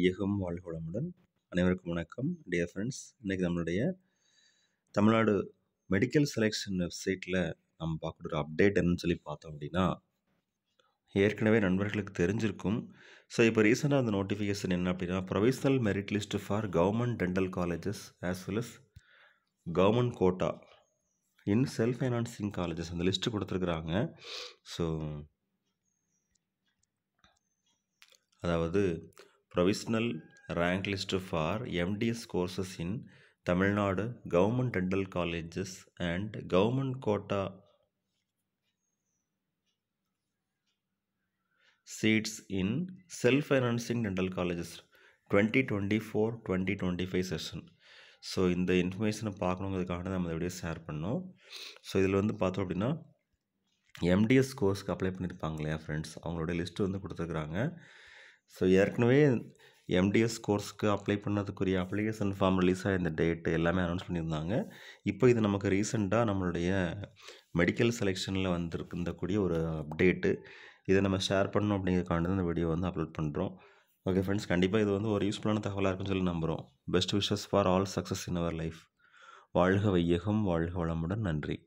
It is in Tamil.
இயகம் வாழ்கோளமுடன் அனைவருக்கும் வணக்கம் டியர் ஃப்ரெண்ட்ஸ் இன்றைக்கி நம்மளுடைய தமிழ்நாடு மெடிக்கல் செலெக்ஷன் வெப்சைட்டில் நம்ம பார்க்கக்கூடிய அப்டேட் என்னன்னு சொல்லி பார்த்தோம் அப்படின்னா ஏற்கனவே நண்பர்களுக்கு தெரிஞ்சிருக்கும் ஸோ இப்போ ரீசெண்டாக அந்த நோட்டிஃபிகேஷன் என்ன அப்படின்னா provisional merit list for government dental colleges as well as government quota in self financing colleges அந்த லிஸ்ட்டு கொடுத்துருக்குறாங்க ஸோ அதாவது provisional rank list for MDS courses in Tamil Nadu government dental colleges and government quota seats in financing dental colleges twenty twenty four twenty twenty five session so இந்த இன்ஃபர்மேஷனை பார்க்கணுங்கிறதுக்காக நம்ம இந்த ஷேர் பண்ணோம் ஸோ இதில் வந்து பார்த்தோம் அப்படின்னா எம்டிஎஸ் கோர்ஸ்க்கு அப்ளை பண்ணியிருப்பாங்க இல்லையா ஃப்ரெண்ட்ஸ் அவங்களோட லிஸ்ட்டு வந்து கொடுத்துருக்குறாங்க ஸோ ஏற்கனவே எம்டிஎஸ் கோர்ஸ்க்கு அப்ளை பண்ணதுக்குரிய அப்ளிகேஷன் ஃபார்ம் ரிலீஸ் இந்த டேட்டு எல்லாமே அனௌன்ஸ் பண்ணியிருந்தாங்க இப்போ இது நமக்கு ரீசெண்டாக நம்மளுடைய மெடிக்கல் செலெக்ஷனில் வந்திருக்கக்கூடிய ஒரு அப்டேட்டு இதை நம்ம ஷேர் பண்ணணும் தான் இந்த வீடியோ வந்து அப்லோட் பண்ணுறோம் ஓகே ஃப்ரெண்ட்ஸ் கண்டிப்பாக இது வந்து ஒரு யூஸ்ஃபுல்லான தகவலாக இருக்குன்னு சொல்லி நம்புகிறோம் best wishes for all success in our life வாழ்க வையகம் வாழ்க வளமுடன் நன்றி